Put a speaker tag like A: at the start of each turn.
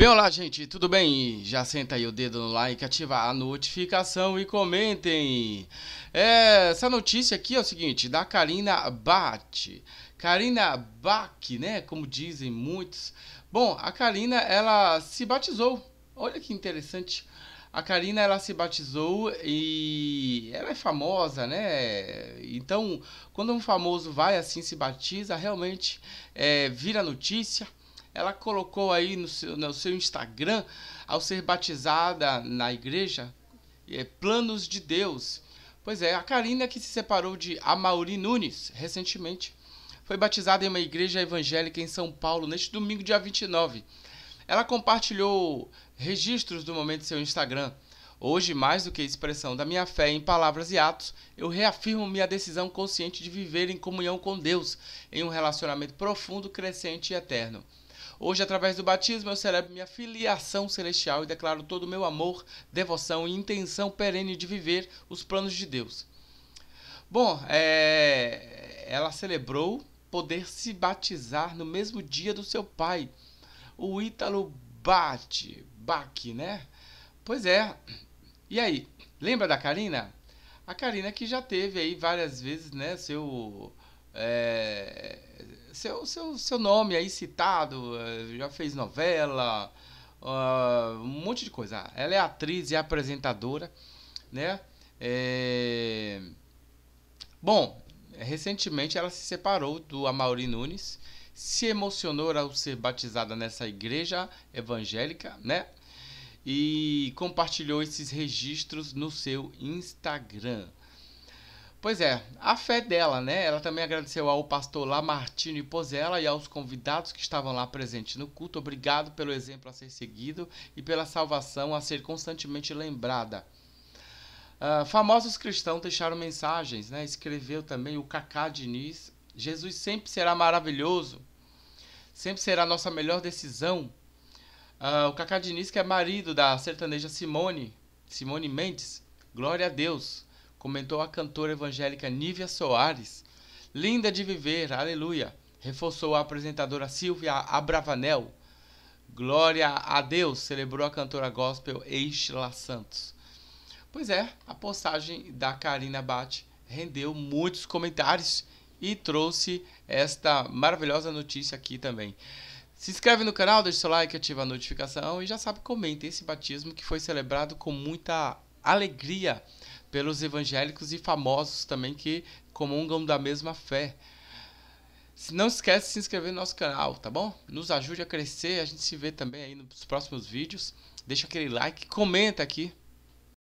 A: Bem, olá gente, tudo bem? Já senta aí o dedo no like, ativa a notificação e comentem. É, essa notícia aqui é o seguinte, da Karina Bat, Karina Bach, né? Como dizem muitos. Bom, a Karina, ela se batizou. Olha que interessante. A Karina, ela se batizou e ela é famosa, né? Então, quando um famoso vai assim, se batiza, realmente é, vira notícia ela colocou aí no seu, no seu Instagram, ao ser batizada na igreja, é, Planos de Deus. Pois é, a Karina, que se separou de Amauri Nunes recentemente, foi batizada em uma igreja evangélica em São Paulo neste domingo, dia 29. Ela compartilhou registros do momento em seu Instagram. Hoje, mais do que expressão da minha fé em palavras e atos, eu reafirmo minha decisão consciente de viver em comunhão com Deus, em um relacionamento profundo, crescente e eterno. Hoje, através do batismo, eu celebro minha filiação celestial e declaro todo o meu amor, devoção e intenção perene de viver os planos de Deus. Bom, é... ela celebrou poder se batizar no mesmo dia do seu pai, o Ítalo Bate, Baque, né? Pois é. E aí, lembra da Karina? A Karina que já teve aí várias vezes, né, seu... É seu, seu, seu nome aí citado, eh, já fez novela, uh, um monte de coisa. Ela é atriz e apresentadora, né? É... Bom, recentemente ela se separou do Amaury Nunes, se emocionou ao ser batizada nessa igreja evangélica, né? E compartilhou esses registros no seu Instagram. Pois é, a fé dela, né? Ela também agradeceu ao pastor Lamartine Pozella e aos convidados que estavam lá presentes no culto. Obrigado pelo exemplo a ser seguido e pela salvação a ser constantemente lembrada. Uh, famosos cristãos deixaram mensagens, né? Escreveu também o Cacá Diniz. Jesus sempre será maravilhoso, sempre será nossa melhor decisão. Uh, o Cacá Diniz, que é marido da sertaneja Simone, Simone Mendes. Glória a Deus comentou a cantora evangélica Nívia Soares. Linda de viver, aleluia, reforçou a apresentadora Silvia Abravanel. Glória a Deus, celebrou a cantora gospel Eishla Santos. Pois é, a postagem da Karina Bate rendeu muitos comentários e trouxe esta maravilhosa notícia aqui também. Se inscreve no canal, deixa seu like, ativa a notificação e já sabe, comenta esse batismo que foi celebrado com muita alegria pelos evangélicos e famosos também que comungam da mesma fé. Não esquece de se inscrever no nosso canal, tá bom? Nos ajude a crescer, a gente se vê também aí nos próximos vídeos. Deixa aquele like, comenta aqui